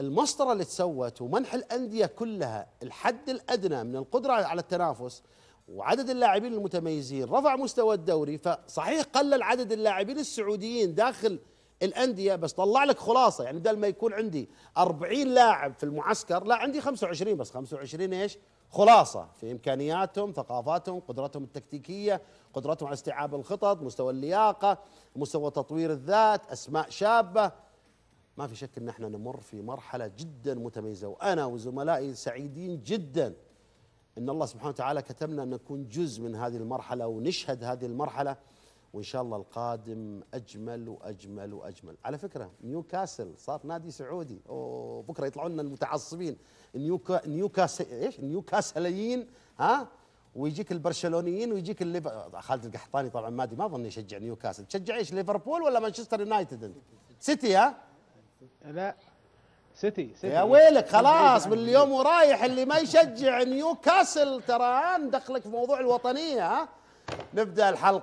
المسطره اللي تسوت ومنح الانديه كلها الحد الادنى من القدره على التنافس وعدد اللاعبين المتميزين رفع مستوى الدوري فصحيح قلل عدد اللاعبين السعوديين داخل الانديه بس طلع لك خلاصه يعني بدل ما يكون عندي 40 لاعب في المعسكر لا عندي 25 بس 25 ايش؟ خلاصه في امكانياتهم، ثقافاتهم، قدرتهم التكتيكيه، قدرتهم على استيعاب الخطط، مستوى اللياقه، مستوى تطوير الذات، اسماء شابه، ما في شك ان احنا نمر في مرحله جدا متميزه وانا وزملائي سعيدين جدا ان الله سبحانه وتعالى كتبنا ان نكون جزء من هذه المرحله ونشهد هذه المرحله وان شاء الله القادم اجمل واجمل واجمل على فكره نيوكاسل صار نادي سعودي اوه بكره يطلعون لنا المتعصبين نيوكا نيوكاسل ايش نيوكاسليين ها ويجيك البرشلونيين ويجيك الليف... خالد القحطاني طبعا ما ادري ما اظن يشجع نيوكاسل تشجع ايش ليفربول ولا مانشستر يونايتد سيتي ها لا سيتي سيتي يا ويلك خلاص من اليوم ورايح اللي ما يشجع نيوكاسل ترى دخلك في موضوع الوطنيه ها نبدا الحلقه